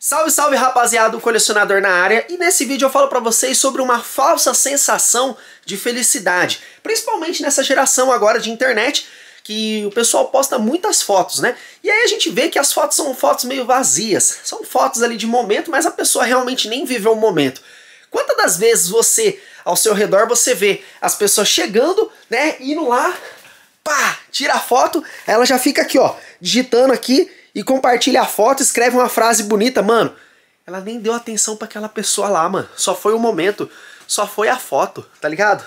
Salve, salve rapaziada, o colecionador na área, e nesse vídeo eu falo para vocês sobre uma falsa sensação de felicidade, principalmente nessa geração agora de internet, que o pessoal posta muitas fotos, né? E aí a gente vê que as fotos são fotos meio vazias, são fotos ali de momento, mas a pessoa realmente nem viveu o momento. Quantas das vezes você, ao seu redor, você vê as pessoas chegando, né, indo lá, pá, tira a foto, ela já fica aqui, ó, digitando aqui, e compartilha a foto, escreve uma frase bonita, mano. Ela nem deu atenção para aquela pessoa lá, mano. Só foi o momento, só foi a foto, tá ligado?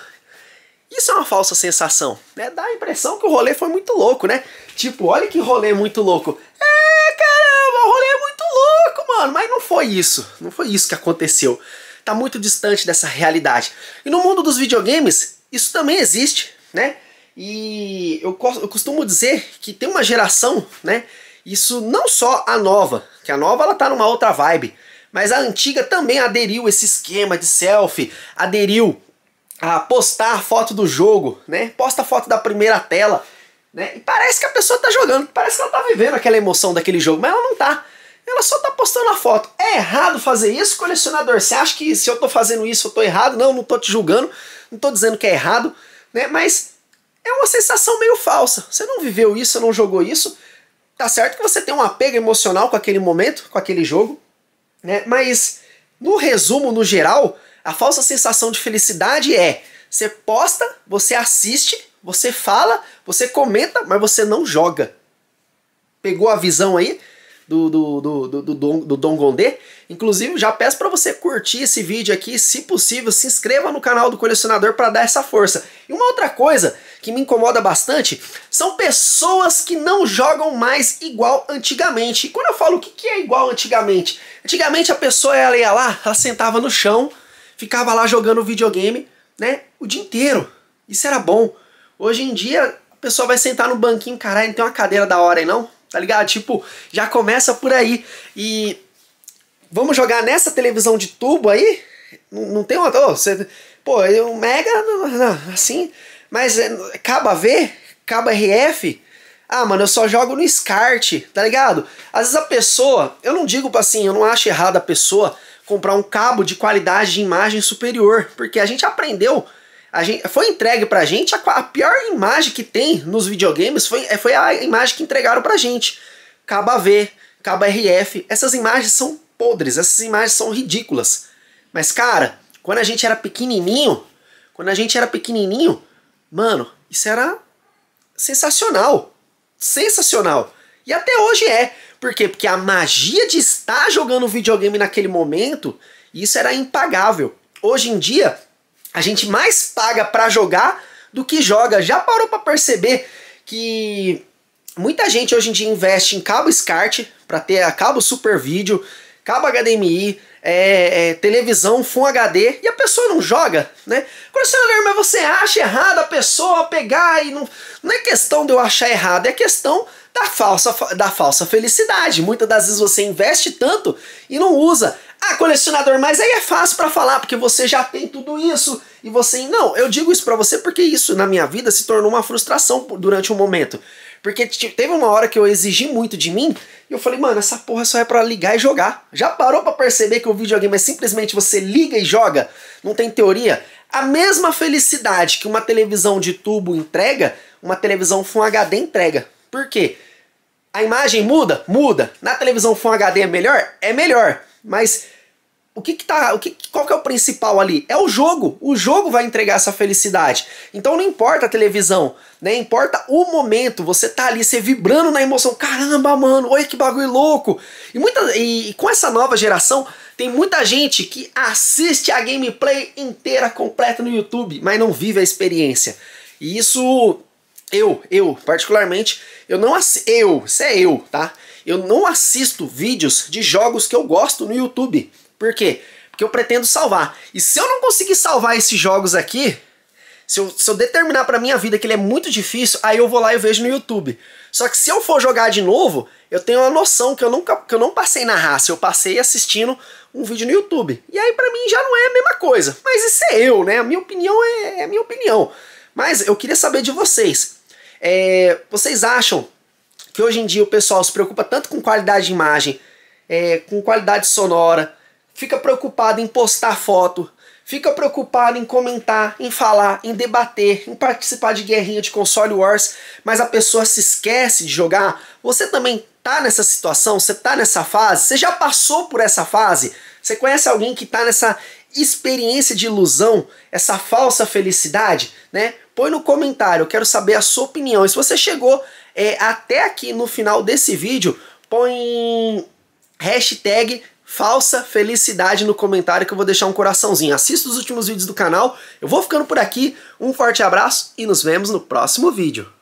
Isso é uma falsa sensação, né? Dá a impressão que o rolê foi muito louco, né? Tipo, olha que rolê muito louco. É, caramba, o rolê é muito louco, mano. Mas não foi isso. Não foi isso que aconteceu. Tá muito distante dessa realidade. E no mundo dos videogames, isso também existe, né? E eu costumo dizer que tem uma geração, né? Isso não só a nova, que a nova ela tá numa outra vibe, mas a antiga também aderiu esse esquema de selfie, aderiu a postar foto do jogo, né? Posta foto da primeira tela, né? E parece que a pessoa tá jogando, parece que ela tá vivendo aquela emoção daquele jogo, mas ela não tá. Ela só tá postando a foto. É errado fazer isso, colecionador? Você acha que se eu tô fazendo isso eu tô errado? Não, não tô te julgando, não tô dizendo que é errado, né? Mas é uma sensação meio falsa. Você não viveu isso, não jogou isso, Tá certo que você tem um apego emocional com aquele momento, com aquele jogo, né? Mas no resumo, no geral, a falsa sensação de felicidade é: você posta, você assiste, você fala, você comenta, mas você não joga. Pegou a visão aí? do, do, do, do, do, do Dom Gondê. Inclusive, já peço para você curtir esse vídeo aqui, se possível, se inscreva no canal do colecionador para dar essa força. E uma outra coisa que me incomoda bastante são pessoas que não jogam mais igual antigamente. E quando eu falo o que, que é igual antigamente? Antigamente a pessoa ela ia lá, ela sentava no chão, ficava lá jogando videogame, né, o dia inteiro. Isso era bom. Hoje em dia, a pessoa vai sentar no banquinho, caralho, não tem uma cadeira da hora aí não? tá ligado? Tipo, já começa por aí. E vamos jogar nessa televisão de tubo aí? Não, não tem uma. Oh, você, pô, um Mega, não, não, assim. Mas é, caba V, caba RF. Ah, mano, eu só jogo no SCART, tá ligado? Às vezes a pessoa, eu não digo assim, eu não acho errado a pessoa comprar um cabo de qualidade de imagem superior, porque a gente aprendeu Gente, foi entregue pra gente a, a, pior imagem que tem nos videogames foi, é, foi a imagem que entregaram pra gente. Caba V, Caba RF, essas imagens são podres, essas imagens são ridículas. Mas cara, quando a gente era pequenininho, quando a gente era pequenininho, mano, isso era sensacional. Sensacional. E até hoje é. Por quê? Porque a magia de estar jogando videogame naquele momento, isso era impagável. Hoje em dia, a gente mais paga para jogar do que joga. Já parou para perceber que muita gente hoje em dia investe em cabo SCART para ter a cabo super vídeo, cabo HDMI, é, é, televisão Full HD e a pessoa não joga, né? Colecionador, mas você acha errado a pessoa pegar e não. Não é questão de eu achar errado, é questão da falsa, da falsa felicidade. Muitas das vezes você investe tanto e não usa. Ah, colecionador, mas aí é fácil para falar, porque você já tem tudo isso. E você, não, eu digo isso para você porque isso na minha vida se tornou uma frustração durante um momento. Porque teve uma hora que eu exigi muito de mim e eu falei, mano, essa porra só é para ligar e jogar. Já parou para perceber que o videogame é simplesmente você liga e joga? Não tem teoria? A mesma felicidade que uma televisão de tubo entrega, uma televisão Full HD entrega. Por quê? A imagem muda? Muda. Na televisão Full HD é melhor? É melhor. Mas o que, que tá, o que, qual que é o principal ali? É o jogo. O jogo vai entregar essa felicidade. Então não importa a televisão, né? Importa o momento. Você tá ali, você vibrando na emoção. Caramba, mano, olha que bagulho louco. E muita e, e com essa nova geração, tem muita gente que assiste a gameplay inteira completa no YouTube, mas não vive a experiência. E isso eu, eu, particularmente, eu não eu, isso é eu, tá? Eu não assisto vídeos de jogos que eu gosto no YouTube. Por quê? Porque eu pretendo salvar. E se eu não conseguir salvar esses jogos aqui, se eu, se eu determinar para minha vida que ele é muito difícil, aí eu vou lá e vejo no YouTube. Só que se eu for jogar de novo, eu tenho uma noção que eu, nunca, que eu não passei na raça, eu passei assistindo um vídeo no YouTube. E aí para mim já não é a mesma coisa. Mas isso é eu, né? A minha opinião é, é a minha opinião. Mas eu queria saber de vocês. É, vocês acham que hoje em dia o pessoal se preocupa tanto com qualidade de imagem, é, com qualidade sonora, fica preocupado em postar foto, fica preocupado em comentar, em falar, em debater, em participar de guerrinha de console wars, mas a pessoa se esquece de jogar, você também tá nessa situação, você tá nessa fase, você já passou por essa fase, você conhece alguém que tá nessa experiência de ilusão, essa falsa felicidade, né? Põe no comentário, eu quero saber a sua opinião. E se você chegou é, até aqui no final desse vídeo, põe hashtag falsa felicidade no comentário que eu vou deixar um coraçãozinho. Assista os últimos vídeos do canal. Eu vou ficando por aqui. Um forte abraço e nos vemos no próximo vídeo.